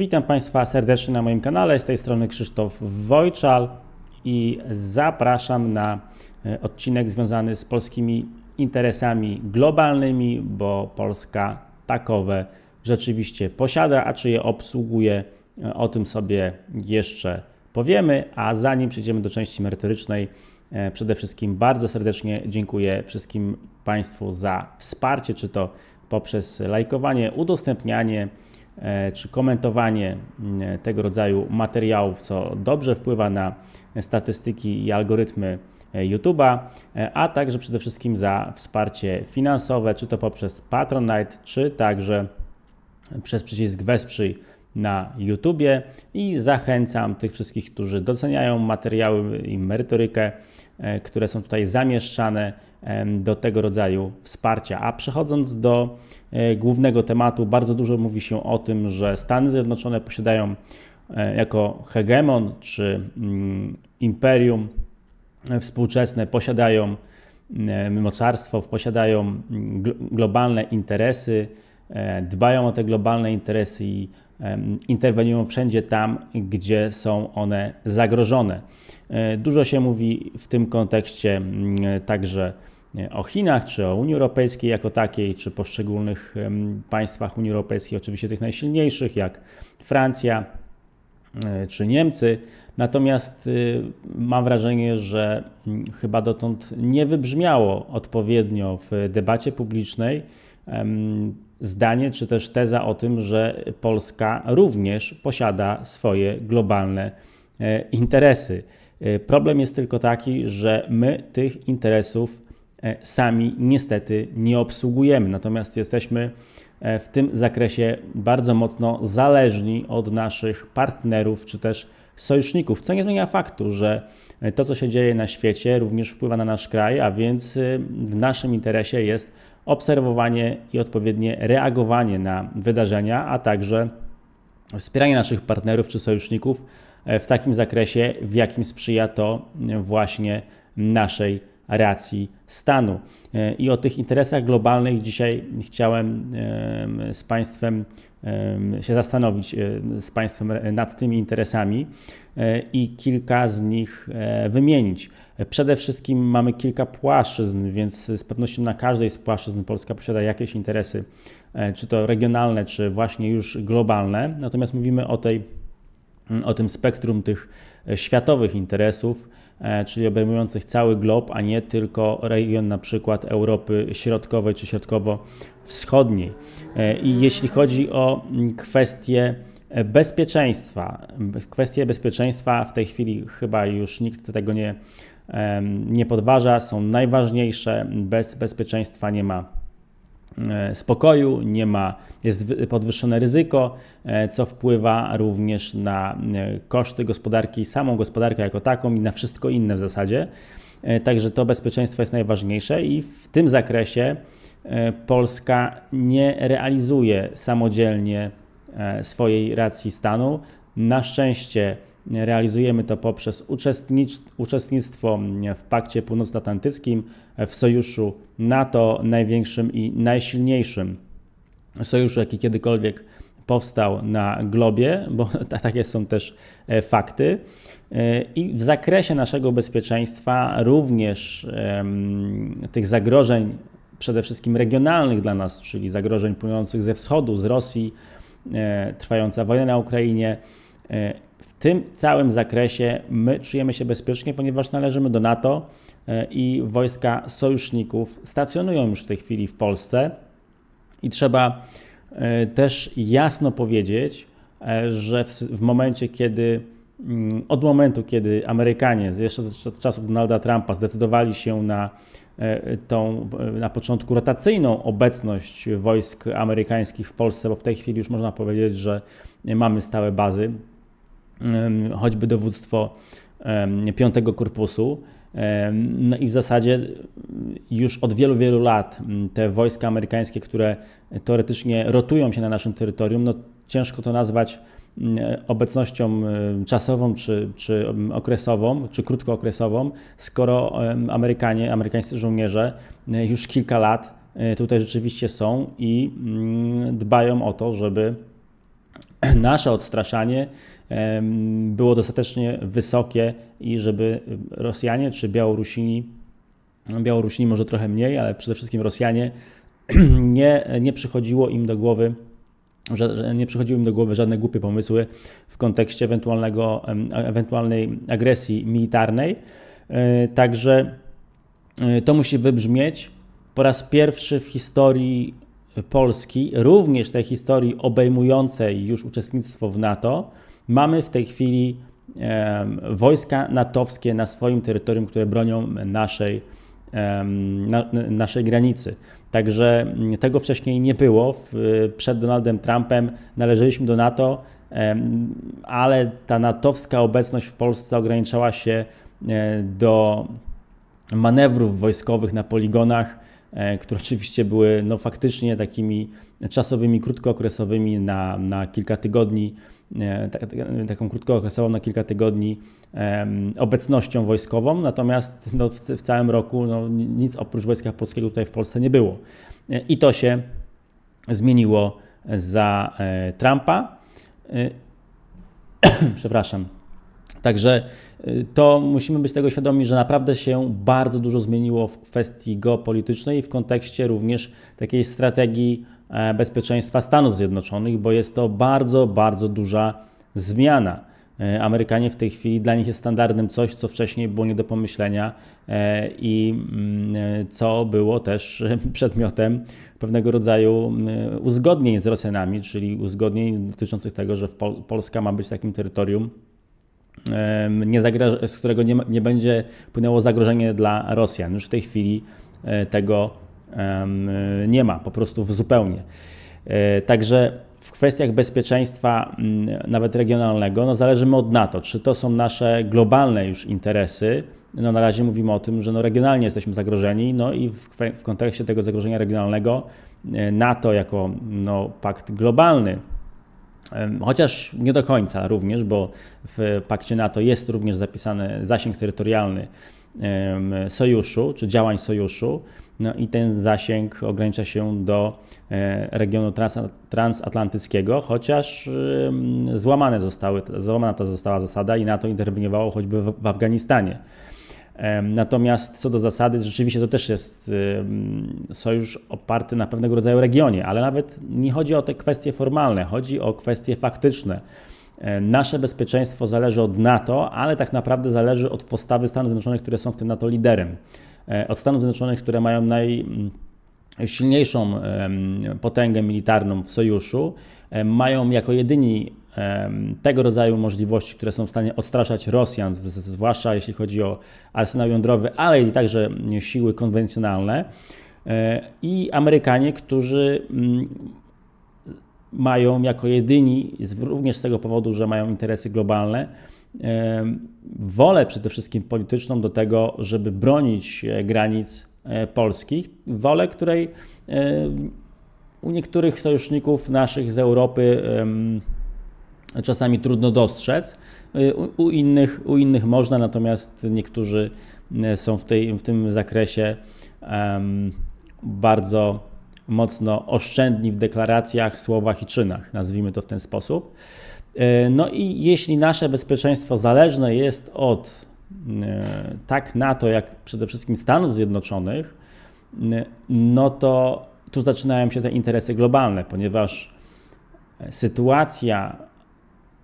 Witam Państwa serdecznie na moim kanale. Z tej strony Krzysztof Wojczal i zapraszam na e, odcinek związany z polskimi interesami globalnymi, bo Polska takowe rzeczywiście posiada, a czy je obsługuje, e, o tym sobie jeszcze powiemy. A zanim przejdziemy do części merytorycznej, e, przede wszystkim bardzo serdecznie dziękuję wszystkim Państwu za wsparcie, czy to poprzez lajkowanie, udostępnianie E, czy komentowanie tego rodzaju materiałów, co dobrze wpływa na statystyki i algorytmy e, YouTube'a, e, a także przede wszystkim za wsparcie finansowe, czy to poprzez Patronite, czy także przez przycisk Wesprzyj na YouTubie i zachęcam tych wszystkich, którzy doceniają materiały i merytorykę, które są tutaj zamieszczane, do tego rodzaju wsparcia. A przechodząc do e, głównego tematu, bardzo dużo mówi się o tym, że Stany Zjednoczone posiadają e, jako hegemon czy mm, imperium e, współczesne posiadają mocarstwo, posiadają mm, globalne interesy, dbają o te globalne interesy i interweniują wszędzie tam, gdzie są one zagrożone. Dużo się mówi w tym kontekście mm, także o Chinach, czy o Unii Europejskiej jako takiej, czy poszczególnych państwach Unii Europejskiej, oczywiście tych najsilniejszych, jak Francja e, czy Niemcy. Natomiast y, mam wrażenie, że mm, chyba dotąd nie wybrzmiało odpowiednio w debacie publicznej zdanie czy też teza o tym, że Polska również posiada swoje globalne e, interesy. E, problem jest tylko taki, że my tych interesów E, sami niestety nie obsługujemy. Natomiast jesteśmy e, w tym zakresie bardzo mocno zależni od naszych partnerów czy też sojuszników, co nie zmienia faktu, że e, to, co się dzieje na świecie, również wpływa na nasz kraj, a więc w naszym interesie jest obserwowanie i odpowiednie reagowanie na wydarzenia, a także wspieranie naszych partnerów czy sojuszników w takim zakresie, w jakim sprzyja to właśnie naszej racji stanu. E, I o tych interesach globalnych dzisiaj chciałem z Państwem się zastanowić, e, z Państwem nad tymi interesami e, i kilka z nich wymienić. Przede wszystkim mamy kilka płaszczyzn, więc z pewnością na każdej z płaszczyzn Polska posiada jakieś interesy, czy to regionalne, czy właśnie już globalne. Natomiast mówimy o tej o tym spektrum tych światowych interesów, E, czyli obejmujących cały glob, a nie tylko region na przykład Europy Środkowej czy Środkowo-Wschodniej. E, I jeśli chodzi o mm, kwestie bezpieczeństwa, kwestie bezpieczeństwa w tej chwili chyba już nikt tego nie, nie podważa, są najważniejsze. Bez bezpieczeństwa nie ma E, spokoju, nie ma, jest podwyższone ryzyko, e, co wpływa również na e, koszty gospodarki, samą gospodarkę jako taką i na wszystko inne w zasadzie. Także to bezpieczeństwo jest najważniejsze i w tym zakresie Polska nie realizuje samodzielnie swojej racji stanu. Na szczęście realizujemy to poprzez uczestnictwo w Pakcie Północnoatlantyckim, w sojuszu NATO, największym i najsilniejszym sojuszu, jaki kiedykolwiek powstał na globie, bo takie są też e, fakty. E, I w zakresie naszego bezpieczeństwa również tych zagrożeń, przede wszystkim regionalnych dla nas, czyli zagrożeń płynących ze wschodu, z Rosji, e, trwająca wojna na Ukrainie, w tym całym zakresie my czujemy się bezpiecznie, ponieważ należymy do NATO, E, i wojska sojuszników stacjonują już w tej chwili w Polsce. I trzeba e, też jasno powiedzieć, e, że w, momencie, kiedy mm, od momentu, kiedy Amerykanie, jeszcze z czasów Donalda Trumpa, zdecydowali się na tą na początku rotacyjną obecność wojsk amerykańskich w Polsce, bo w tej chwili już można powiedzieć, że mamy stałe bazy, choćby dowództwo 5 Korpusu, no i w zasadzie już od wielu, wielu lat te wojska amerykańskie, które teoretycznie rotują się na naszym terytorium, no ciężko to nazwać obecnością czasową, czy, czy okresową, czy krótkookresową, skoro Amerykanie, amerykańscy żołnierze e, już kilka lat e, tutaj rzeczywiście są i dbają o to, żeby nasze odstraszanie było dostatecznie wysokie i żeby Rosjanie czy Białorusini, Białorusini może trochę mniej, ale przede wszystkim Rosjanie, nie, nie przychodziło im do głowy że nie przychodziły im do głowy żadne głupie pomysły w kontekście ewentualnego, ewentualnej agresji militarnej. E, także e, to musi wybrzmieć po raz pierwszy w historii Polski, również tej historii obejmującej już uczestnictwo w NATO, Mamy w tej chwili wojska natowskie na swoim terytorium, które bronią naszej, naszej granicy. Także tego wcześniej nie było. Przed Donaldem Trumpem należeliśmy do NATO, ale ta natowska obecność w Polsce ograniczała się e, do manewrów wojskowych na poligonach, e, które oczywiście były no, faktycznie takimi czasowymi, krótkookresowymi na, na kilka tygodni E, taką krótkookresową na kilka tygodni obecnością wojskową, natomiast no, w całym roku no, nic oprócz Wojska Polskiego tutaj w Polsce nie było. E, I to się zmieniło za e, Trumpa. Przepraszam. Także to musimy być tego świadomi, że naprawdę się bardzo dużo zmieniło w kwestii geopolitycznej i w kontekście również takiej strategii E, bezpieczeństwa Stanów Zjednoczonych, bo jest to bardzo, bardzo duża zmiana. E, Amerykanie w tej chwili dla nich jest standardem coś, co wcześniej było nie do pomyślenia e, i mm, co było też przedmiotem pewnego rodzaju uzgodnień z Rosjanami, czyli uzgodnień dotyczących tego, że Polska ma być takim terytorium, z którego nie, nie będzie płynęło zagrożenie dla Rosjan. Już w tej chwili tego E, nie ma, po prostu zupełnie. E, także w kwestiach bezpieczeństwa, nawet regionalnego, no zależymy od NATO. Czy to są nasze globalne już interesy? No na razie mówimy o tym, że no regionalnie jesteśmy zagrożeni, no i w, w kontekście tego zagrożenia regionalnego e, NATO jako no, pakt globalny, chociaż nie do końca również, bo w pakcie NATO jest również zapisany zasięg terytorialny sojuszu czy działań sojuszu, no i ten zasięg ogranicza się do e, regionu transatlantyckiego, chociaż złamane zostały, złamana ta została zasada i NATO interweniowało choćby w Afganistanie. Natomiast co do zasady, rzeczywiście to też jest sojusz oparty na pewnego rodzaju regionie, ale nawet nie chodzi o te kwestie formalne, chodzi o kwestie faktyczne. E, nasze bezpieczeństwo zależy od NATO, ale tak naprawdę zależy od postawy Stanów Zjednoczonych, które są w tym NATO liderem. E, od Stanów Zjednoczonych, które mają najsilniejszą potęgę militarną w sojuszu, e, mają jako jedyni tego rodzaju możliwości, które są w stanie odstraszać Rosjan, zwłaszcza jeśli chodzi o arsenał jądrowy, ale i także siły konwencjonalne. E, I Amerykanie, którzy mają jako jedyni, również z tego powodu, że mają interesy globalne, wolę przede wszystkim polityczną do tego, żeby bronić e, granic e, polskich, wolę, której u niektórych sojuszników naszych z Europy czasami trudno dostrzec, e, u, innych, u innych można, natomiast niektórzy są w, tej, w tym zakresie bardzo mocno oszczędni w deklaracjach, słowach i czynach, nazwijmy to w ten sposób. E, no i jeśli nasze bezpieczeństwo zależne jest od e, tak NATO, jak przede wszystkim Stanów Zjednoczonych, no to tu zaczynają się te interesy globalne, ponieważ e, sytuacja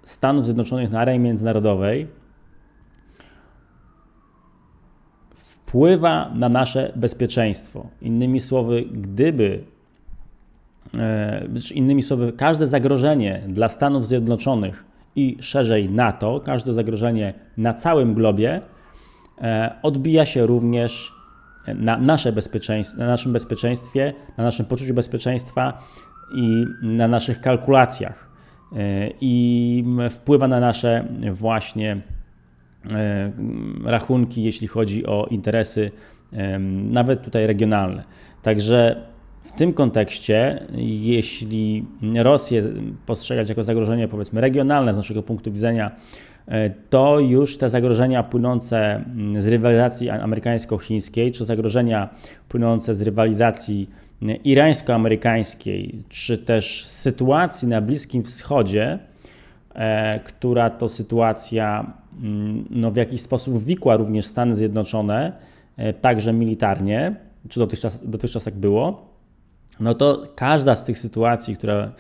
Stanów Zjednoczonych na arenie międzynarodowej wpływa na nasze bezpieczeństwo. Innymi słowy, gdyby E, innymi słowy, każde zagrożenie dla Stanów Zjednoczonych i szerzej NATO, każde zagrożenie na całym globie e, odbija się również na, nasze bezpieczeństw, na naszym bezpieczeństwie, na naszym poczuciu bezpieczeństwa i na naszych kalkulacjach e, i wpływa na nasze właśnie rachunki, jeśli chodzi o interesy, nawet tutaj regionalne. Także tym kontekście, jeśli Rosję postrzegać jako zagrożenie, powiedzmy, regionalne z naszego punktu widzenia, e, to już te zagrożenia płynące mm, z rywalizacji amerykańsko-chińskiej, czy zagrożenia płynące z rywalizacji mm, irańsko-amerykańskiej, czy też sytuacji na Bliskim Wschodzie, e, która to sytuacja mm, no, w jakiś sposób wikła również Stany Zjednoczone, e, także militarnie, czy dotychczas, dotychczas tak było, no to każda z tych sytuacji, która,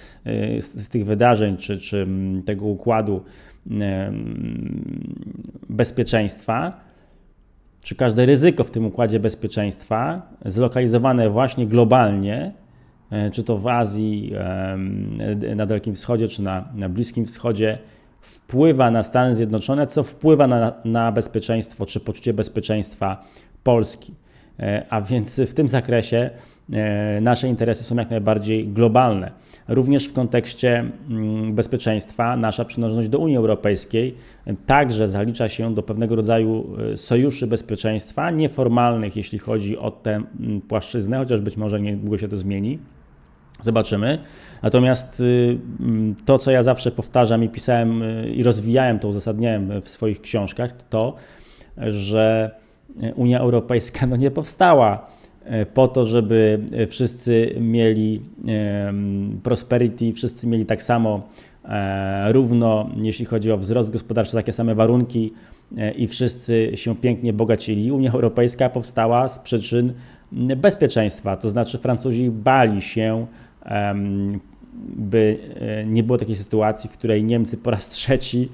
y, z, tych wydarzeń czy, czy mm, tego układu y, mm, bezpieczeństwa, czy każde ryzyko w tym układzie bezpieczeństwa, zlokalizowane właśnie globalnie, y, czy to w Azji, na Dalekim Wschodzie, czy na, na Bliskim Wschodzie, wpływa na Stany Zjednoczone, co wpływa na, na bezpieczeństwo czy poczucie bezpieczeństwa Polski. A więc w tym zakresie E, nasze interesy są jak najbardziej globalne. Również w kontekście mm, bezpieczeństwa nasza przynależność do Unii Europejskiej także zalicza się do pewnego rodzaju e, sojuszy bezpieczeństwa, nieformalnych, jeśli chodzi o tę mm, płaszczyznę, chociaż być może niedługo się to zmieni. Zobaczymy. Natomiast y, mm, to, co ja zawsze powtarzam i pisałem y, i rozwijałem to, uzasadniałem w swoich książkach, to, że Unia Europejska no, nie powstała E, po to, żeby e, wszyscy mieli e, prosperity, wszyscy mieli tak samo równo, jeśli chodzi o wzrost gospodarczy, takie same warunki i wszyscy się pięknie bogacili. Unia Europejska powstała z przyczyn bezpieczeństwa, to znaczy Francuzi bali się, by nie było takiej sytuacji, w której Niemcy po raz trzeci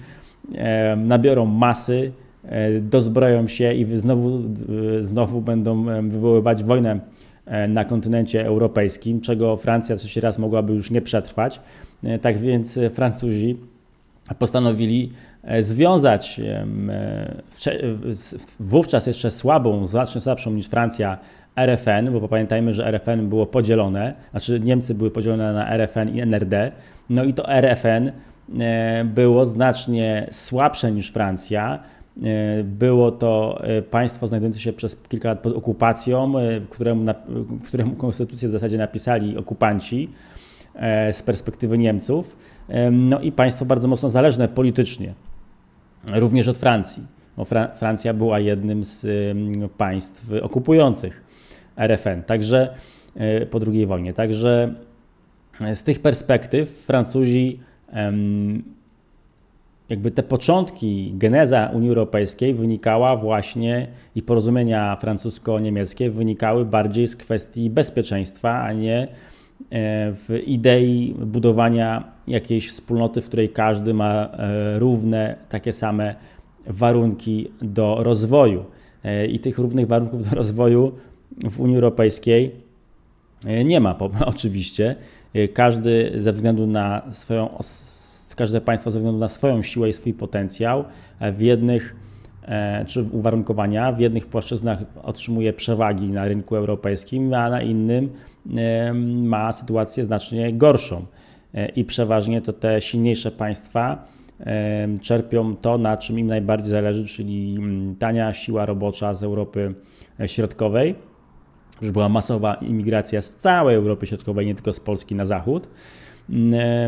nabiorą masy E, dozbroją się i znowu, e, znowu będą e, wywoływać wojnę na kontynencie europejskim, czego Francja coś raz mogłaby już nie przetrwać. Tak więc Francuzi postanowili związać wówczas jeszcze słabą, znacznie słabszą niż Francja RFN, bo pamiętajmy, że RFN było podzielone, znaczy Niemcy były podzielone na RFN i NRD, no i to RFN było znacznie słabsze niż Francja, E, było to e, państwo znajdujące się przez kilka lat pod okupacją, e, któremu, któremu konstytucję w zasadzie napisali okupanci z perspektywy Niemców. No i państwo bardzo mocno zależne politycznie, również od Francji, bo Francja była jednym z mm, państw okupujących RFN, także po II wojnie. Także z tych perspektyw Francuzi jakby te początki, geneza Unii Europejskiej wynikała właśnie i porozumienia francusko-niemieckie wynikały bardziej z kwestii bezpieczeństwa, a nie e, w idei budowania jakiejś wspólnoty, w której każdy ma e, równe, takie same warunki do rozwoju. E, I tych równych warunków do rozwoju w Unii Europejskiej nie ma, oczywiście. Każdy ze względu na swoją os- każde państwo ze względu na swoją siłę i swój potencjał e, w jednych e, czy uwarunkowania w jednych płaszczyznach otrzymuje przewagi na rynku europejskim, a na innym e, ma sytuację znacznie gorszą. I przeważnie to te silniejsze państwa czerpią to, na czym im najbardziej zależy, czyli mm, tania siła robocza z Europy Środkowej. Już była masowa imigracja z całej Europy Środkowej, nie tylko z Polski na zachód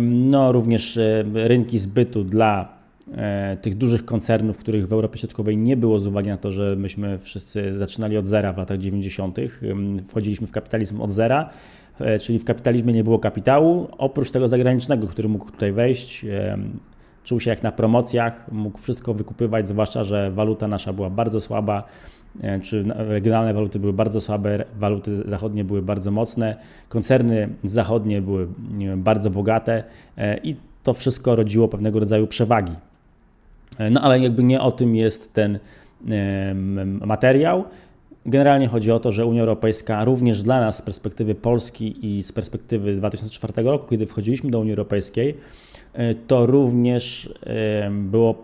no również e, rynki zbytu dla e, tych dużych koncernów, których w Europie Środkowej nie było z uwagi na to, że myśmy wszyscy zaczynali od zera w latach 90., wchodziliśmy w kapitalizm od zera, e, czyli w kapitalizmie nie było kapitału, oprócz tego zagranicznego, który mógł tutaj wejść, czuł się jak na promocjach, mógł wszystko wykupywać, zwłaszcza, że waluta nasza była bardzo słaba, E, czy regionalne waluty były bardzo słabe, waluty zachodnie były bardzo mocne, koncerny zachodnie były bardzo bogate e, i to wszystko rodziło pewnego rodzaju przewagi. E, no ale jakby nie o tym jest ten materiał. Generalnie chodzi o to, że Unia Europejska również dla nas z perspektywy Polski i z perspektywy 2004 roku, kiedy wchodziliśmy do Unii Europejskiej, to również było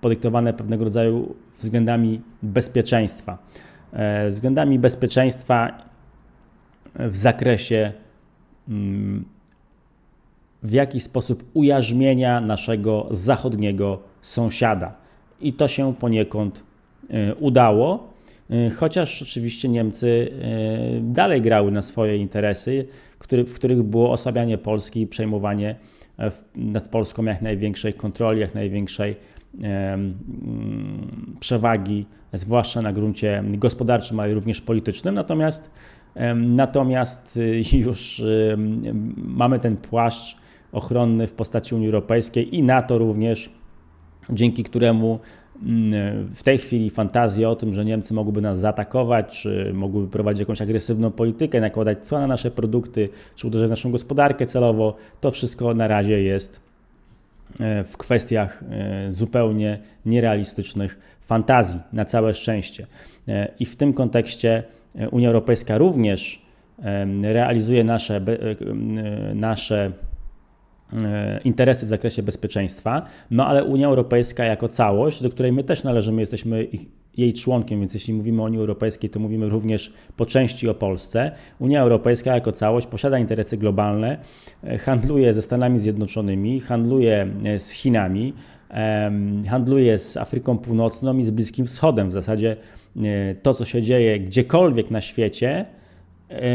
podyktowane pewnego rodzaju względami bezpieczeństwa. E, względami bezpieczeństwa w zakresie mm, w jaki sposób ujarzmienia naszego zachodniego sąsiada. I to się poniekąd e, udało, e, chociaż oczywiście Niemcy dalej grały na swoje interesy, w których było osłabianie Polski i przejmowanie nad Polską jak największej kontroli, jak największej przewagi, zwłaszcza na gruncie gospodarczym, ale również politycznym. Natomiast, natomiast y, już mamy ten płaszcz ochronny w postaci Unii Europejskiej i NATO również, dzięki któremu mm, w tej chwili fantazje o tym, że Niemcy mogłyby nas zaatakować, czy mogłyby prowadzić jakąś agresywną politykę, nakładać cła na nasze produkty, czy uderzać w naszą gospodarkę celowo, to wszystko na razie jest E, w kwestiach e, zupełnie nierealistycznych fantazji, na całe szczęście. E, I w tym kontekście Unia Europejska również realizuje nasze, nasze interesy w zakresie bezpieczeństwa, no ale Unia Europejska jako całość, do której my też należymy, jesteśmy ich jej członkiem, więc jeśli mówimy o Unii Europejskiej, to mówimy również po części o Polsce. Unia Europejska jako całość posiada interesy globalne, e, handluje ze Stanami Zjednoczonymi, handluje e, z Chinami, handluje z Afryką Północną i z Bliskim Wschodem. W zasadzie e, to, co się dzieje gdziekolwiek na świecie,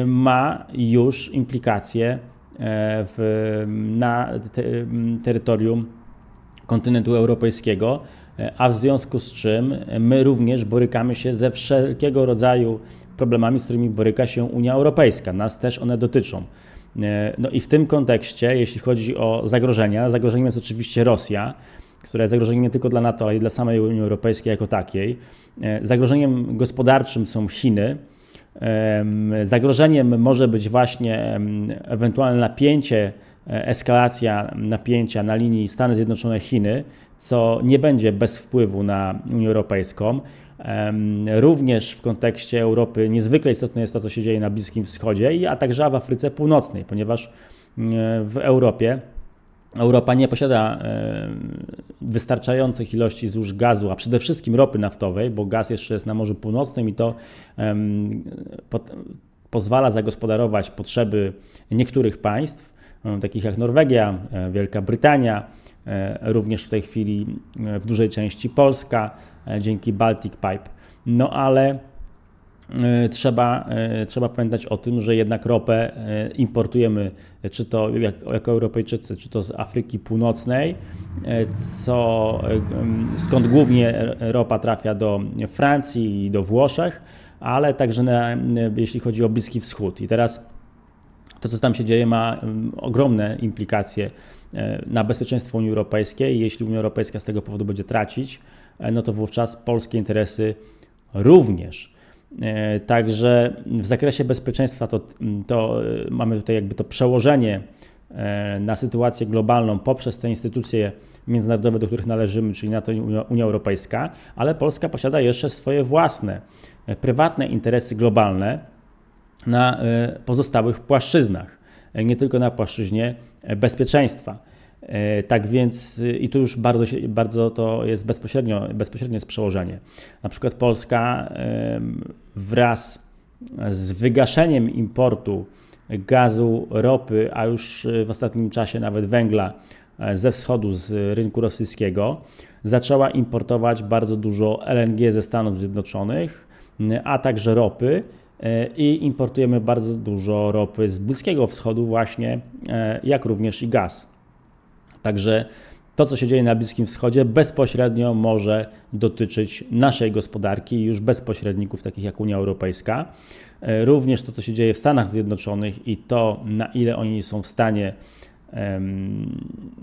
ma już implikacje w, na te, terytorium kontynentu europejskiego a w związku z czym my również borykamy się ze wszelkiego rodzaju problemami, z którymi boryka się Unia Europejska. Nas też one dotyczą. E, no i w tym kontekście, jeśli chodzi o zagrożenia, zagrożeniem jest oczywiście Rosja, która jest zagrożeniem nie tylko dla NATO, ale i dla samej Unii Europejskiej jako takiej. E, zagrożeniem gospodarczym są Chiny. Zagrożeniem może być właśnie ewentualne napięcie, e, eskalacja napięcia na linii Stany Zjednoczone-Chiny, co nie będzie bez wpływu na Unię Europejską. Również w kontekście Europy niezwykle istotne jest to, co się dzieje na Bliskim Wschodzie, a także w Afryce Północnej, ponieważ e, w Europie Europa nie posiada e, wystarczających ilości złóż gazu, a przede wszystkim ropy naftowej, bo gaz jeszcze jest na Morzu Północnym i to pozwala zagospodarować potrzeby niektórych państw, takich jak Norwegia, e, Wielka Brytania E, również w tej chwili e, w dużej części Polska e, dzięki Baltic Pipe. No ale trzeba, trzeba pamiętać o tym, że jednak ropę importujemy, czy to jako Europejczycy, czy to z Afryki Północnej, co, skąd głównie ropa trafia do Francji i do Włoszech, ale także na, jeśli chodzi o Bliski Wschód. I teraz to, co tam się dzieje, ma ogromne implikacje E, na bezpieczeństwo Unii Europejskiej. Jeśli Unia Europejska z tego powodu będzie tracić, e, no to wówczas polskie interesy również. E, także w zakresie bezpieczeństwa to, to mamy tutaj jakby to przełożenie na sytuację globalną poprzez te instytucje międzynarodowe, do których należymy, czyli NATO i Unia Europejska, ale Polska posiada jeszcze swoje własne, prywatne interesy globalne na pozostałych płaszczyznach, nie tylko na płaszczyźnie bezpieczeństwa. E, tak więc y, i tu już bardzo, bardzo to jest bezpośrednio, bezpośrednie jest przełożenie. Na przykład Polska wraz z wygaszeniem importu gazu, ropy, a już y, w ostatnim czasie nawet węgla e, ze wschodu, z rynku rosyjskiego, zaczęła importować bardzo dużo LNG ze Stanów Zjednoczonych, a także ropy E, i importujemy bardzo dużo ropy z Bliskiego Wschodu właśnie, e, jak również i gaz. Także to, co się dzieje na Bliskim Wschodzie, bezpośrednio może dotyczyć naszej gospodarki, już bezpośredników takich jak Unia Europejska. E, również to, co się dzieje w Stanach Zjednoczonych i to, na ile oni są w stanie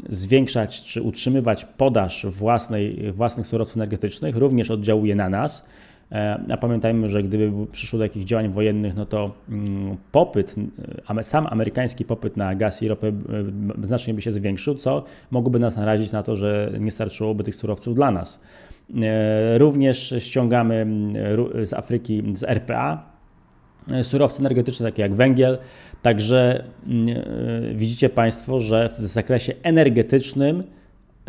zwiększać czy utrzymywać podaż własnej, własnych surowców energetycznych, również oddziałuje na nas. E, a pamiętajmy, że gdyby przyszło do jakichś działań wojennych, no to mm, popyt, e, sam amerykański popyt na gaz i ropę e, znacznie by się zwiększył, co mogłoby nas narazić na to, że nie starczyłoby tych surowców dla nas. Również ściągamy z Afryki, z RPA, surowce energetyczne, takie jak węgiel. Także widzicie Państwo, że w zakresie energetycznym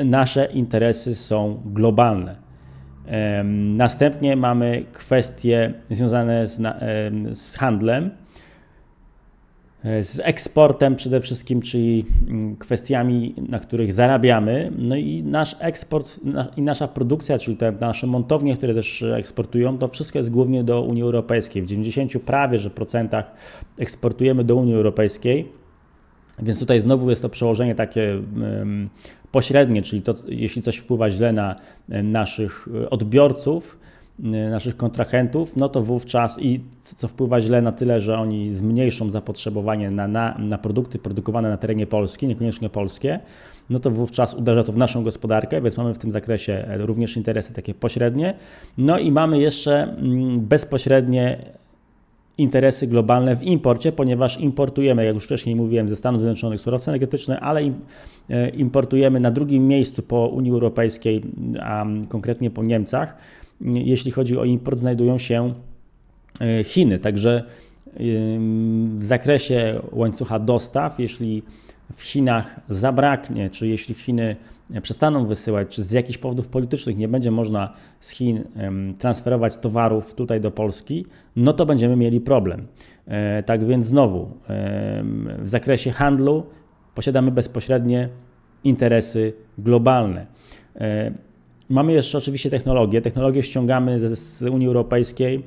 nasze interesy są globalne. Następnie mamy kwestie związane z, z handlem, e, z eksportem przede wszystkim, czyli mm, kwestiami, na których zarabiamy. No i nasz eksport i nasza produkcja, czyli te nasze montownie, które też eksportują, to wszystko jest głównie do Unii Europejskiej. W 90 prawie że procentach eksportujemy do Unii Europejskiej więc tutaj znowu jest to przełożenie takie pośrednie, czyli to, jeśli coś wpływa źle na e, naszych e, odbiorców, e, naszych kontrahentów, no to wówczas i co wpływa źle na tyle, że oni zmniejszą zapotrzebowanie na, na, na produkty produkowane na terenie Polski, niekoniecznie polskie, no to wówczas uderza to w naszą gospodarkę, więc mamy w tym zakresie również interesy takie pośrednie. No i mamy jeszcze mm, bezpośrednie interesy globalne w imporcie, ponieważ importujemy, jak już wcześniej mówiłem, ze Stanów Zjednoczonych surowce energetyczne, ale e, importujemy na drugim miejscu po Unii Europejskiej, a konkretnie po Niemcach. Jeśli chodzi o import, znajdują się e, Chiny, także w zakresie łańcucha dostaw, jeśli w Chinach zabraknie, czy jeśli Chiny przestaną wysyłać, czy z jakichś powodów politycznych nie będzie można z Chin transferować towarów tutaj do Polski, no to będziemy mieli problem. E, tak więc znowu, w zakresie handlu posiadamy bezpośrednie interesy globalne. E, mamy jeszcze oczywiście technologię. Technologię ściągamy z Unii Europejskiej,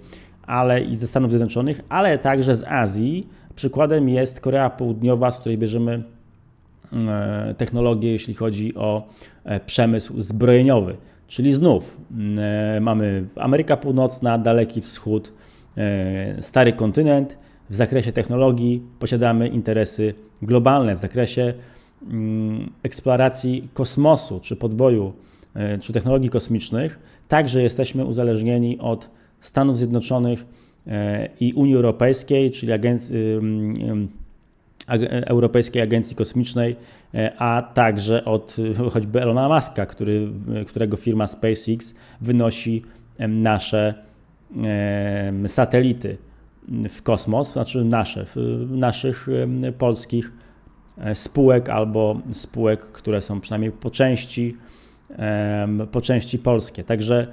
ale i ze Stanów Zjednoczonych, ale także z Azji. Przykładem jest Korea Południowa, z której bierzemy E, technologie, jeśli chodzi o e, przemysł zbrojeniowy. Czyli znów e, mamy Ameryka Północna, Daleki Wschód, Stary Kontynent. W zakresie technologii posiadamy interesy globalne, w zakresie mm, eksploracji kosmosu czy podboju czy technologii kosmicznych, także jesteśmy uzależnieni od Stanów Zjednoczonych i Unii Europejskiej, czyli agencji Europejskiej Agencji Kosmicznej, e, a także od choćby Elona Muska, który, którego firma SpaceX wynosi nasze satelity w kosmos, znaczy nasze, naszych polskich e, spółek albo spółek, które są przynajmniej po części, po części polskie. Także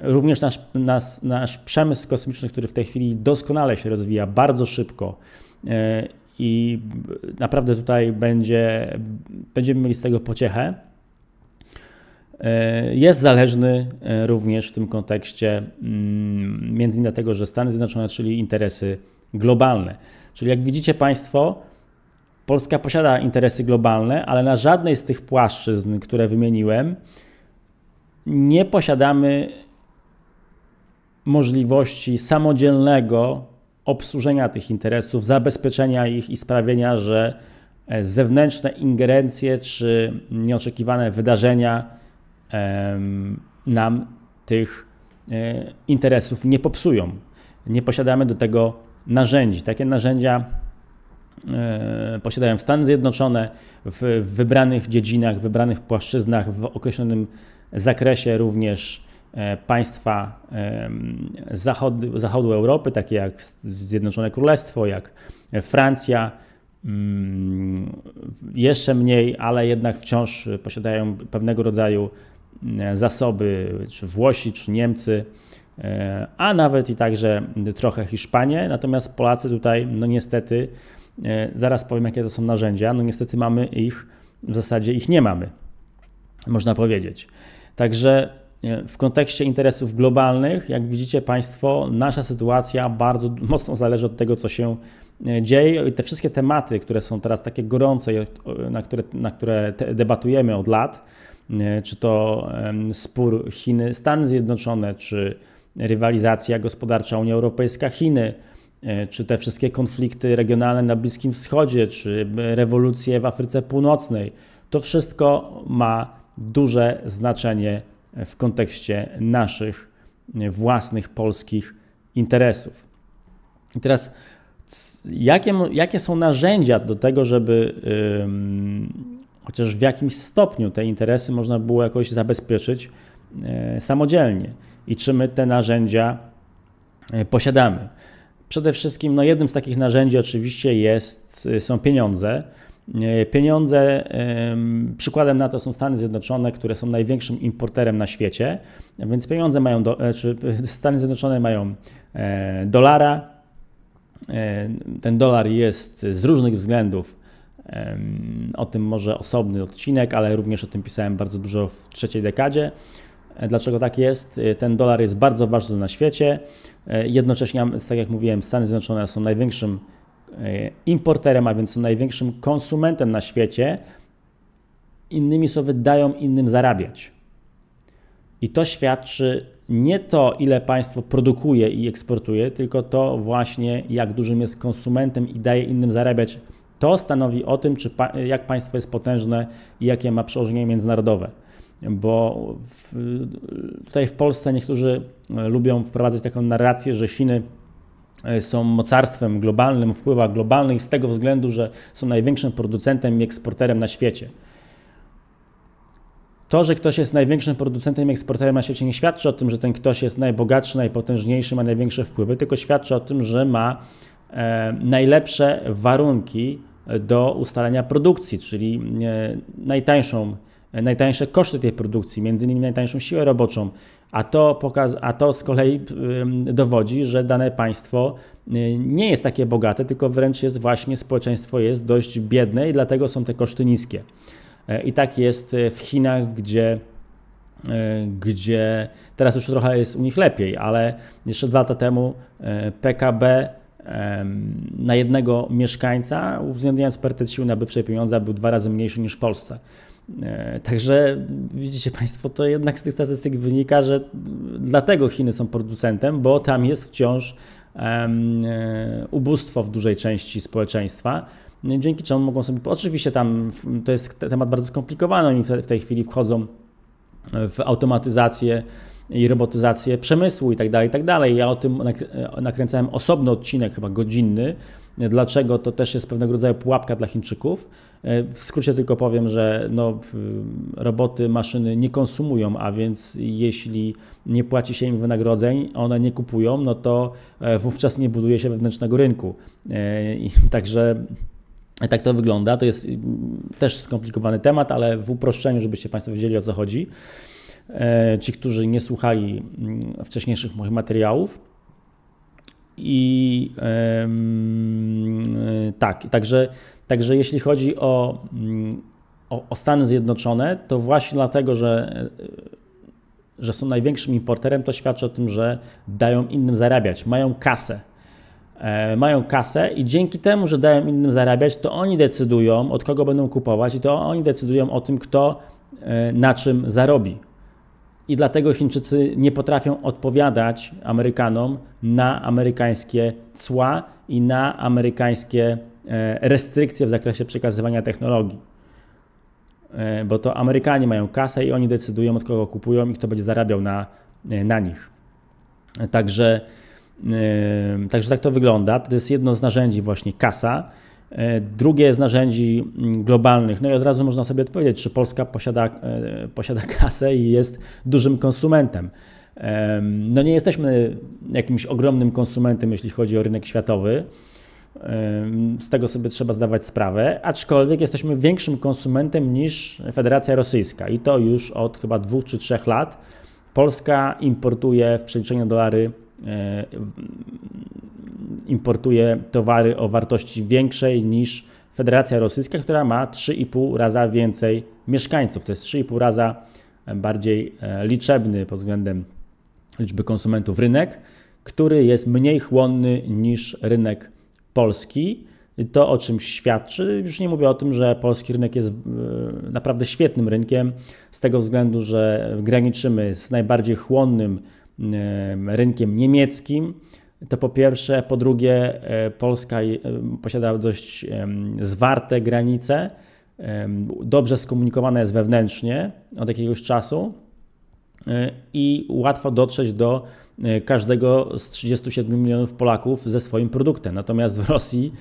również nasz, nasz, nasz przemysł kosmiczny, który w tej chwili doskonale się rozwija, bardzo szybko e, i naprawdę tutaj będzie, będziemy mieli z tego pociechę. E, jest zależny e, również w tym kontekście mm, między innymi dlatego, że Stany Zjednoczone, czyli interesy globalne. Czyli jak widzicie Państwo, Polska posiada interesy globalne, ale na żadnej z tych płaszczyzn, które wymieniłem, nie posiadamy możliwości samodzielnego obsłużenia tych interesów, zabezpieczenia ich i sprawienia, że e, zewnętrzne ingerencje czy nieoczekiwane wydarzenia nam tych e, interesów nie popsują. Nie posiadamy do tego narzędzi. Takie narzędzia e, posiadają Stany Zjednoczone w wybranych dziedzinach, w wybranych płaszczyznach, w określonym zakresie również E, państwa zachodu, zachodu Europy, takie jak Zjednoczone Królestwo, jak Francja, mm, jeszcze mniej, ale jednak wciąż posiadają pewnego rodzaju e, zasoby, czy Włosi, czy Niemcy, e, a nawet i także trochę Hiszpanie. Natomiast Polacy tutaj, no niestety, zaraz powiem, jakie to są narzędzia. No niestety mamy ich, w zasadzie ich nie mamy, można powiedzieć. Także w kontekście interesów globalnych, jak widzicie Państwo, nasza sytuacja bardzo mocno zależy od tego, co się e, dzieje i te wszystkie tematy, które są teraz takie gorące, na które, na które debatujemy od lat, czy to spór Chiny-Stany Zjednoczone, czy rywalizacja gospodarcza Unia Europejska-Chiny, e, czy te wszystkie konflikty regionalne na Bliskim Wschodzie, czy e, rewolucje w Afryce Północnej, to wszystko ma duże znaczenie w kontekście naszych e, własnych polskich interesów. I teraz, jakie, jakie są narzędzia do tego, żeby yy, chociaż w jakimś stopniu te interesy można było jakoś zabezpieczyć yy, samodzielnie i czy my te narzędzia yy, posiadamy? Przede wszystkim no, jednym z takich narzędzi oczywiście jest, są pieniądze. E, pieniądze, przykładem na to są Stany Zjednoczone, które są największym importerem na świecie, więc pieniądze mają, do, e, czy e, Stany Zjednoczone mają dolara. Ten dolar jest z różnych względów, o tym może osobny odcinek, ale również o tym pisałem bardzo dużo w trzeciej dekadzie. Dlaczego tak jest? Ten dolar jest bardzo ważny na świecie. Jednocześnie, tak jak mówiłem, Stany Zjednoczone są największym E, importerem, a więc są największym konsumentem na świecie, innymi słowy dają innym zarabiać. I to świadczy nie to, ile państwo produkuje i eksportuje, tylko to właśnie, jak dużym jest konsumentem i daje innym zarabiać. To stanowi o tym, czy pa jak państwo jest potężne i jakie ma przełożenie międzynarodowe. Bo w, tutaj w Polsce niektórzy e, lubią wprowadzać taką narrację, że Chiny E, są mocarstwem globalnym, wpływa globalnych z tego względu, że są największym producentem i eksporterem na świecie. To, że ktoś jest największym producentem i eksporterem na świecie, nie świadczy o tym, że ten ktoś jest najbogatszy, najpotężniejszy, ma największe wpływy, tylko świadczy o tym, że ma e, najlepsze warunki e, do ustalenia produkcji, czyli e, najtańszą, e, najtańsze koszty tej produkcji, między innymi najtańszą siłę roboczą, a to, pokaz- a to z kolei dowodzi, że dane państwo y, nie jest takie bogate, tylko wręcz jest właśnie społeczeństwo jest dość biedne i dlatego są te koszty niskie. E, I tak jest y, w Chinach, gdzie y, gdzie teraz już trochę jest u nich lepiej, ale jeszcze dwa lata temu PKB na jednego mieszkańca, uwzględniając parytet sił nabywczej pieniądza, był dwa razy mniejszy niż w Polsce. E, także widzicie Państwo, to jednak z tych statystyk wynika, że dlatego Chiny są producentem, bo tam jest wciąż e, ubóstwo w dużej części społeczeństwa. No dzięki czemu mogą sobie. Oczywiście tam to jest temat bardzo skomplikowany, oni w tej chwili wchodzą w automatyzację i robotyzację przemysłu i tak dalej, i tak dalej. Ja o tym e, nakręcałem osobny odcinek, chyba godzinny, Dlaczego to też jest pewnego rodzaju pułapka dla Chińczyków? E, w skrócie tylko powiem, że no, roboty, maszyny nie konsumują, a więc jeśli nie płaci się im wynagrodzeń, one nie kupują, no to e, wówczas nie buduje się wewnętrznego rynku. E, także tak to wygląda. To jest mm, też skomplikowany temat, ale w uproszczeniu, żebyście Państwo wiedzieli o co chodzi. Ci, którzy nie słuchali mm, wcześniejszych moich materiałów, i yy, tak, także, także jeśli chodzi o, mm, o, o, Stany Zjednoczone, to właśnie dlatego, że, e, że są największym importerem, to świadczy o tym, że dają innym zarabiać, mają kasę. E, mają kasę i dzięki temu, że dają innym zarabiać, to oni decydują, od kogo będą kupować, i to oni decydują o tym, kto na czym zarobi i dlatego Chińczycy nie potrafią odpowiadać Amerykanom na amerykańskie cła i na amerykańskie e, restrykcje w zakresie przekazywania technologii. E, bo to Amerykanie mają kasę i oni decydują, od kogo kupują i kto będzie zarabiał na, e, na nich. Także, także tak to wygląda. To jest jedno z narzędzi, właśnie kasa. E, drugie jest narzędzi mm, globalnych. No i od razu można sobie odpowiedzieć, czy Polska posiada, e, posiada kasę i jest dużym konsumentem. No nie jesteśmy jakimś ogromnym konsumentem, jeśli chodzi o rynek światowy. Z tego sobie trzeba zdawać sprawę, aczkolwiek jesteśmy większym konsumentem niż Federacja Rosyjska i to już od chyba dwóch czy trzech lat. Polska importuje w przeliczeniu dolary E, importuje towary o wartości większej niż Federacja Rosyjska, która ma 3,5 raza więcej mieszkańców. To jest 3,5 raza e, bardziej e, liczebny pod względem liczby konsumentów rynek, który jest mniej chłonny niż rynek polski. To o czym świadczy, już nie mówię o tym, że polski rynek jest naprawdę świetnym rynkiem, z tego względu, że graniczymy z najbardziej chłonnym rynkiem niemieckim. To po pierwsze. Po drugie, e, Polska e, posiada dość zwarte granice, dobrze skomunikowana jest wewnętrznie od jakiegoś czasu e, i łatwo dotrzeć do każdego z 37 milionów Polaków ze swoim produktem. Natomiast w Rosji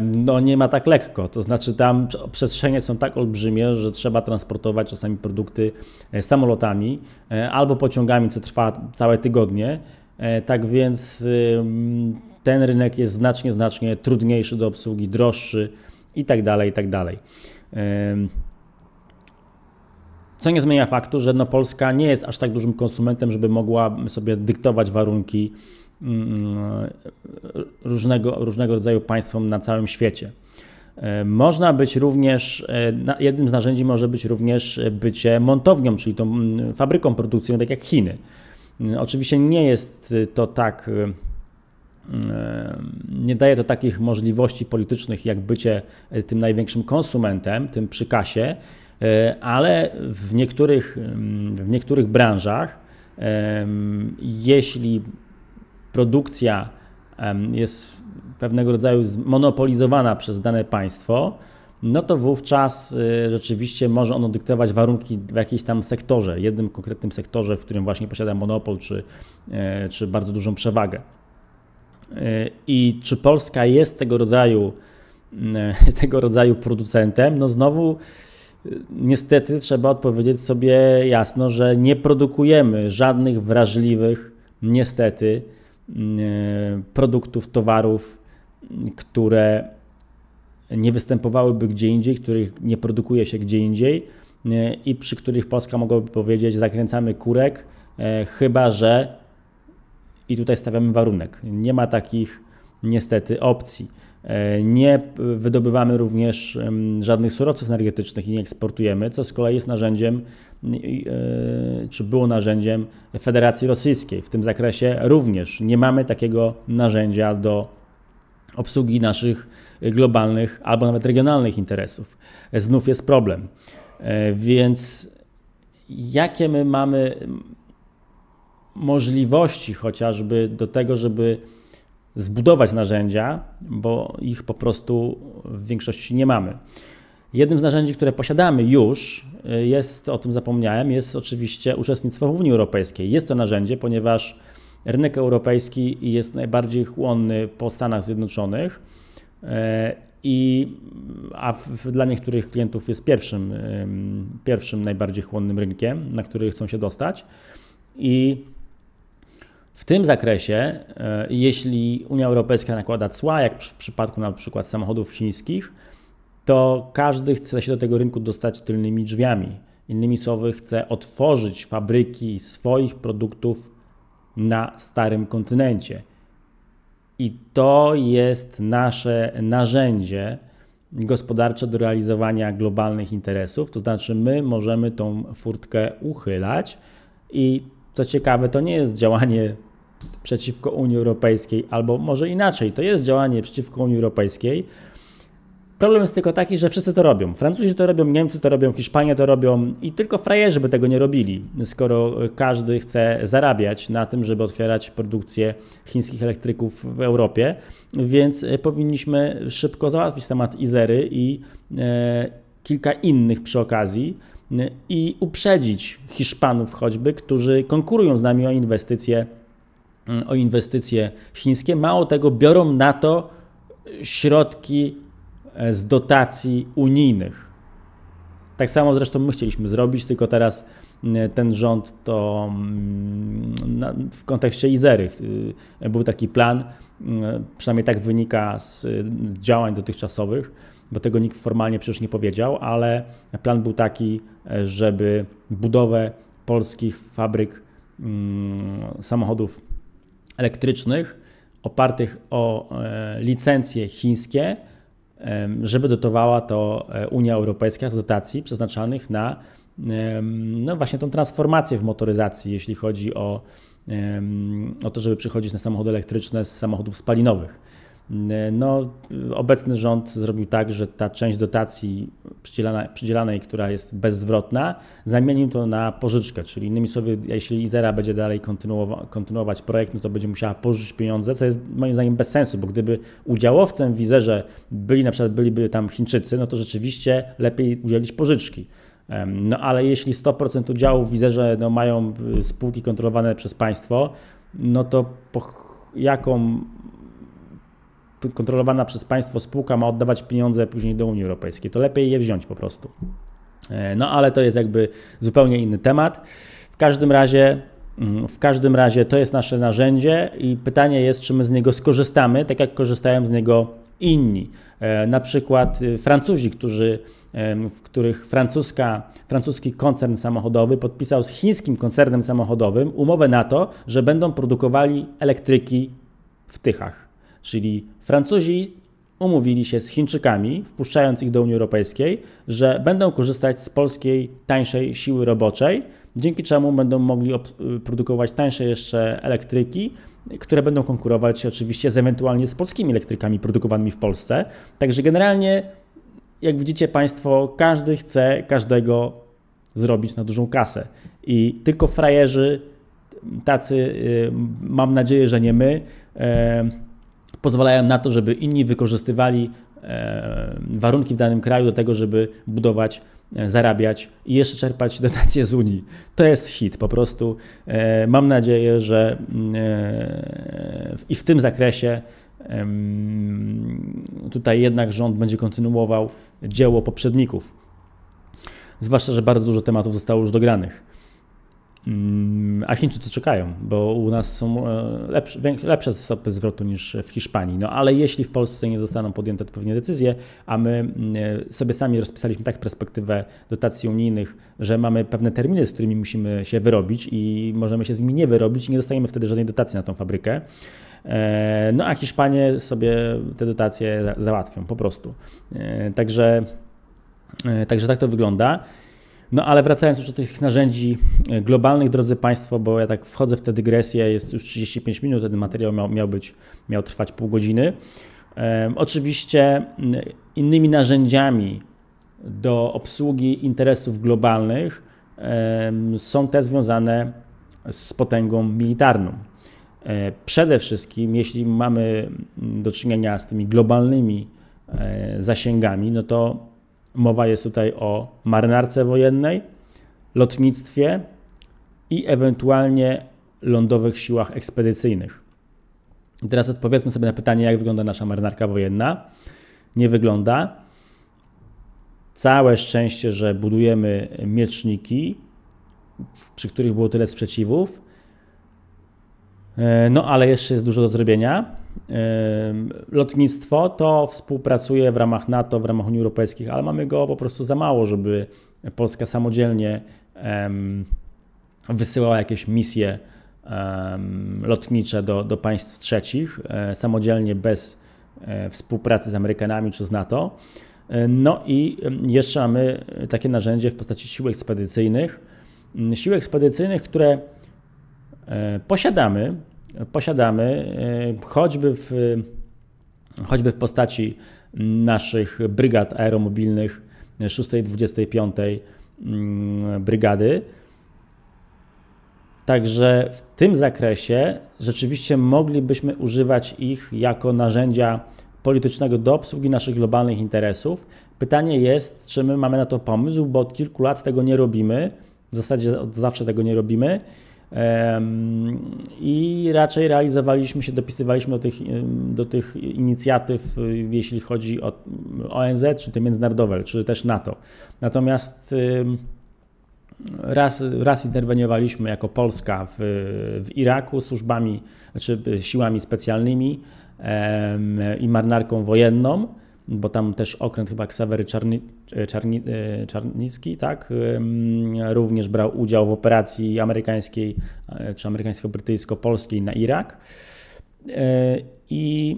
no nie ma tak lekko. To znaczy tam przestrzenie są tak olbrzymie, że trzeba transportować czasami produkty e, samolotami e, albo pociągami, co trwa całe tygodnie. E, tak więc ten rynek jest znacznie, znacznie trudniejszy do obsługi, droższy i tak dalej, i tak dalej. Co nie zmienia faktu, że no Polska nie jest aż tak dużym konsumentem, żeby mogła sobie dyktować warunki Mm, różnego, różnego rodzaju państwom na całym świecie. E, można być również, e, jednym z narzędzi może być również bycie montownią, czyli tą mm, fabryką produkcyjną, tak jak Chiny. Mm, oczywiście nie jest to tak, e, nie daje to takich możliwości politycznych, jak bycie tym największym konsumentem, tym przykasie, ale w niektórych, w niektórych branżach, jeśli produkcja jest pewnego rodzaju zmonopolizowana przez dane państwo, no to wówczas y, rzeczywiście może ono dyktować warunki w jakimś tam sektorze, jednym konkretnym sektorze, w którym właśnie posiada monopol czy, e, czy bardzo dużą przewagę. E, I czy Polska jest tego rodzaju, mm, tego rodzaju producentem? No znowu y, niestety trzeba odpowiedzieć sobie jasno, że nie produkujemy żadnych wrażliwych, niestety, E, produktów, towarów, które nie występowałyby gdzie indziej, których nie produkuje się gdzie indziej e, i przy których Polska mogłaby powiedzieć: zakręcamy kurek, e, chyba że i tutaj stawiamy warunek. Nie ma takich niestety opcji. Nie wydobywamy również żadnych surowców energetycznych i nie eksportujemy, co z kolei jest narzędziem E, czy było narzędziem Federacji Rosyjskiej. W tym zakresie również nie mamy takiego narzędzia do obsługi naszych globalnych albo nawet regionalnych interesów. Znów jest problem. E, więc jakie my mamy możliwości chociażby do tego, żeby zbudować narzędzia, bo ich po prostu w większości nie mamy. Jednym z narzędzi, które posiadamy już, y, jest, o tym zapomniałem, jest oczywiście uczestnictwo w Unii Europejskiej. Jest to narzędzie, ponieważ rynek europejski jest najbardziej chłonny po Stanach Zjednoczonych, y, i, a dla niektórych klientów jest pierwszym, pierwszym najbardziej chłonnym rynkiem, na który chcą się dostać. I w tym zakresie, y, jeśli Unia Europejska nakłada cła, jak w przypadku na przykład samochodów chińskich, to każdy chce się do tego rynku dostać tylnymi drzwiami. Innymi słowy, chce otworzyć fabryki swoich produktów na starym kontynencie. I to jest nasze narzędzie gospodarcze do realizowania globalnych interesów. To znaczy, my możemy tą furtkę uchylać. I co ciekawe, to nie jest działanie przeciwko Unii Europejskiej, albo może inaczej, to jest działanie przeciwko Unii Europejskiej Problem jest tylko taki, że wszyscy to robią. Francuzi to robią, Niemcy to robią, Hiszpanie to robią i tylko frajerzy by tego nie robili, skoro każdy chce zarabiać na tym, żeby otwierać produkcję chińskich elektryków w Europie, więc e, powinniśmy szybko załatwić temat Izery i e, kilka innych przy okazji i uprzedzić Hiszpanów choćby, którzy konkurują z nami o inwestycje, o inwestycje chińskie. Mało tego, biorą na to środki E, z dotacji unijnych. Tak samo zresztą my chcieliśmy zrobić, tylko teraz ten rząd to w kontekście Izery y, był taki plan, y, przynajmniej tak wynika y, z działań dotychczasowych, bo tego nikt formalnie przecież nie powiedział, ale plan był taki, e, żeby budowę polskich fabryk mm, samochodów elektrycznych opartych o e, licencje chińskie żeby dotowała to e, Unia Europejska z dotacji przeznaczanych na no właśnie tą transformację w motoryzacji, jeśli chodzi o, o to, żeby przychodzić na samochody elektryczne z samochodów spalinowych. E, no, obecny rząd zrobił tak, że ta część dotacji przydzielana, przydzielanej, która jest bezzwrotna, zamienił to na pożyczkę. Czyli innymi słowy, jeśli Izera będzie dalej kontynuowa kontynuować projekt, no to będzie musiała pożyczyć pieniądze, co jest moim zdaniem bez sensu, bo gdyby udziałowcem w Izerze byli na przykład byliby tam Chińczycy, no to rzeczywiście lepiej udzielić pożyczki. No ale jeśli 100% udziałów w Izerze no, mają y, spółki kontrolowane przez państwo, no to po jaką kontrolowana przez państwo spółka ma oddawać pieniądze później do Unii Europejskiej. To lepiej je wziąć po prostu. E, no ale to jest jakby zupełnie inny temat. W każdym razie mm, w każdym razie to jest nasze narzędzie i pytanie jest, czy my z niego skorzystamy, tak jak korzystają z niego inni. E, na przykład y, Francuzi, którzy, w których francuska, francuski koncern samochodowy podpisał z chińskim koncernem samochodowym umowę na to, że będą produkowali elektryki w Tychach. Czyli Francuzi umówili się z Chińczykami, wpuszczając ich do Unii Europejskiej, że będą korzystać z polskiej tańszej siły roboczej, dzięki czemu będą mogli y, produkować tańsze jeszcze elektryki, które będą konkurować oczywiście z ewentualnie z polskimi elektrykami produkowanymi w Polsce. Także generalnie, jak widzicie Państwo, każdy chce każdego zrobić na dużą kasę. I tylko frajerzy, tacy y, mam nadzieję, że nie my, pozwalają na to, żeby inni wykorzystywali e, warunki w danym kraju do tego, żeby budować, e, zarabiać i jeszcze czerpać dotacje z Unii. To jest hit po prostu. E, mam nadzieję, że mm, i w tym zakresie tutaj jednak rząd będzie kontynuował dzieło poprzedników. Zwłaszcza, że bardzo dużo tematów zostało już dogranych. Mm, a Chińczycy czekają, bo u nas są e, lepsze, lepsze stopy zwrotu niż w Hiszpanii. No ale jeśli w Polsce nie zostaną podjęte odpowiednie decyzje, a my e, sobie sami rozpisaliśmy tak perspektywę dotacji unijnych, że mamy pewne terminy, z którymi musimy się wyrobić i możemy się z nimi nie wyrobić i nie dostajemy wtedy żadnej dotacji na tą fabrykę. E, no a Hiszpanie sobie te dotacje załatwią po prostu. Także, także tak to wygląda. No ale wracając już do tych narzędzi e, globalnych, drodzy Państwo, bo ja tak wchodzę w tę dygresję, jest już 35 minut, ten materiał miał, miał, być, miał trwać pół godziny. oczywiście innymi narzędziami do obsługi interesów globalnych są te związane z potęgą militarną. E, przede wszystkim, jeśli mamy do czynienia z tymi globalnymi e, zasięgami, no to Mowa jest tutaj o marynarce wojennej, lotnictwie i ewentualnie lądowych siłach ekspedycyjnych. teraz odpowiedzmy sobie na pytanie, jak wygląda nasza marynarka wojenna. Nie wygląda. Całe szczęście, że budujemy mieczniki, przy których było tyle sprzeciwów. E, no ale jeszcze jest dużo do zrobienia lotnictwo, to współpracuje w ramach NATO, w ramach Unii Europejskiej, ale mamy go po prostu za mało, żeby Polska samodzielnie wysyłała jakieś misje lotnicze do, do państw trzecich, e, samodzielnie bez e, współpracy z Amerykanami czy z NATO. E, no i jeszcze mamy takie narzędzie w postaci sił ekspedycyjnych. Sił ekspedycyjnych, które posiadamy, posiadamy, e, choćby w, choćby w postaci naszych brygad aeromobilnych 6.25 mm, brygady. Także w tym zakresie rzeczywiście moglibyśmy używać ich jako narzędzia politycznego do obsługi naszych globalnych interesów. Pytanie jest, czy my mamy na to pomysł, bo od kilku lat tego nie robimy. W zasadzie od zawsze tego nie robimy. I raczej realizowaliśmy się, dopisywaliśmy do tych, do tych inicjatyw, y, jeśli chodzi o ONZ, czy te międzynarodowe, czy też NATO. Natomiast Raz, raz interweniowaliśmy jako Polska w, w Iraku służbami, czy znaczy, siłami specjalnymi i marynarką wojenną bo tam też okręt chyba Ksawery Czarni, e, Czarni, e, Czarnicki, tak, również brał udział w operacji amerykańskiej e, czy amerykańsko-brytyjsko-polskiej na Irak. I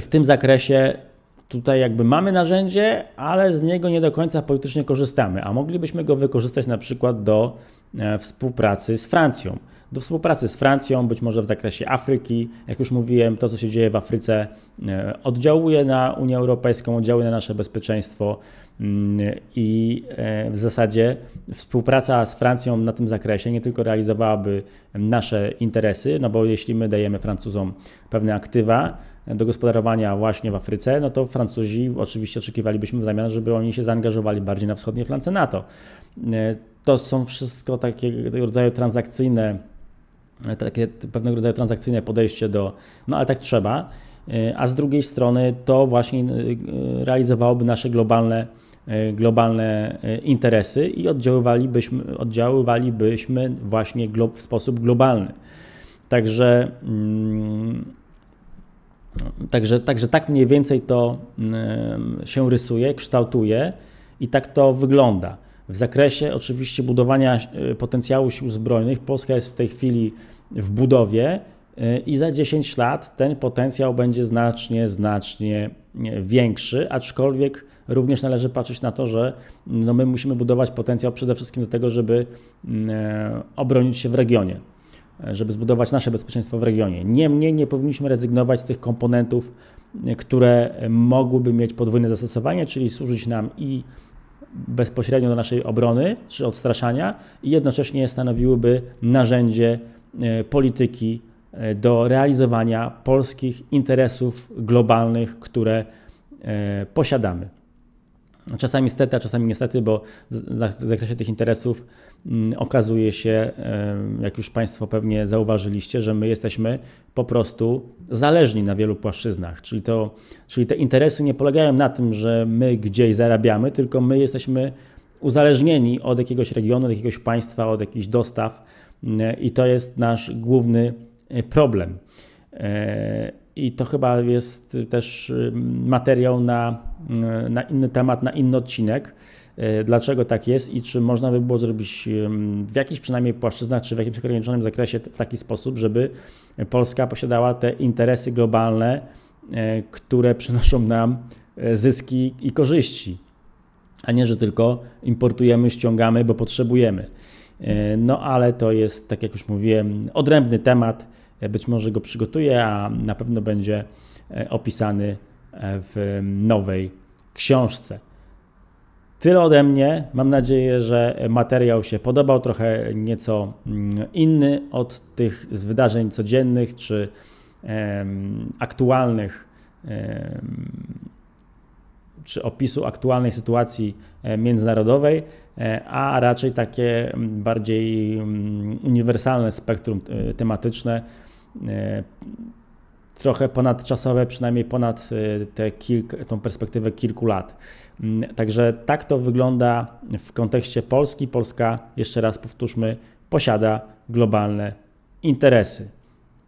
w tym zakresie tutaj jakby mamy narzędzie, ale z niego nie do końca politycznie korzystamy, a moglibyśmy go wykorzystać na przykład do współpracy z Francją do współpracy z Francją, być może w zakresie Afryki. Jak już mówiłem, to co się dzieje w Afryce e, oddziałuje na Unię Europejską, oddziałuje na nasze bezpieczeństwo mm, i e, w zasadzie współpraca z Francją na tym zakresie nie tylko realizowałaby nasze interesy, no bo jeśli my dajemy Francuzom pewne aktywa, do gospodarowania właśnie w Afryce, no to Francuzi oczywiście oczekiwalibyśmy w zamian, żeby oni się zaangażowali bardziej na wschodniej flance NATO. E, to są wszystko takie rodzaju transakcyjne takie pewnego rodzaju transakcyjne podejście do, no ale tak trzeba, e, a z drugiej strony to właśnie e, realizowałoby nasze globalne, e, globalne interesy i oddziaływalibyśmy, oddziaływalibyśmy właśnie w sposób globalny. Także, mm, także, także tak mniej więcej to mm, się rysuje, kształtuje i tak to wygląda. W zakresie oczywiście budowania potencjału sił zbrojnych Polska jest w tej chwili w budowie e, i za 10 lat ten potencjał będzie znacznie, znacznie e, większy, aczkolwiek również należy patrzeć na to, że no my musimy budować potencjał przede wszystkim do tego, żeby e, obronić się w regionie, żeby zbudować nasze bezpieczeństwo w regionie. Niemniej nie powinniśmy rezygnować z tych komponentów, które mogłyby mieć podwójne zastosowanie, czyli służyć nam i bezpośrednio do naszej obrony czy odstraszania i jednocześnie stanowiłyby narzędzie E, polityki e, do realizowania polskich interesów globalnych, które e, posiadamy. Czasami stety, a czasami niestety, bo w zakresie tych interesów mm, okazuje się, jak już Państwo pewnie zauważyliście, że my jesteśmy po prostu zależni na wielu płaszczyznach. Czyli, to, czyli te interesy nie polegają na tym, że my gdzieś zarabiamy, tylko my jesteśmy uzależnieni od jakiegoś regionu, od jakiegoś państwa, od jakichś dostaw i to jest nasz główny e, problem. E, I to chyba jest też mm, materiał na, mm, na inny temat, na inny odcinek. E, dlaczego tak jest i czy można by było zrobić mm, w jakichś przynajmniej płaszczyznach, czy w jakimś ograniczonym zakresie w taki sposób, żeby Polska posiadała te interesy globalne, które przynoszą nam zyski i korzyści, a nie, że tylko importujemy, ściągamy, bo potrzebujemy. E, no ale to jest, tak jak już mówiłem, odrębny temat. E, być może go przygotuję, a na pewno będzie e, opisany w nowej książce. Tyle ode mnie. Mam nadzieję, że materiał się podobał, trochę nieco mm, inny od tych z wydarzeń codziennych czy aktualnych czy opisu aktualnej sytuacji e, międzynarodowej, e, a raczej takie mm, bardziej mm, uniwersalne spektrum e, tematyczne, trochę ponadczasowe, przynajmniej ponad te tą perspektywę kilku lat. Mm, także tak to wygląda w kontekście Polski. Polska, jeszcze raz powtórzmy, posiada globalne interesy.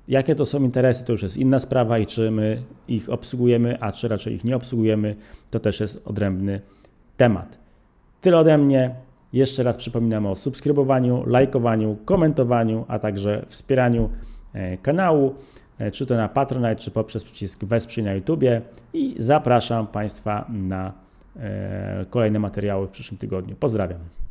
Jakie to są interesy, to już jest inna sprawa i czy my ich obsługujemy, a czy raczej ich nie obsługujemy, to też jest odrębny temat. Tyle ode mnie. Jeszcze raz przypominam o subskrybowaniu, lajkowaniu, komentowaniu, a także wspieraniu e, kanału, e, czy to na Patronite, czy poprzez przycisk Wesprzyj na YouTubie i zapraszam Państwa na e, kolejne materiały w przyszłym tygodniu. Pozdrawiam.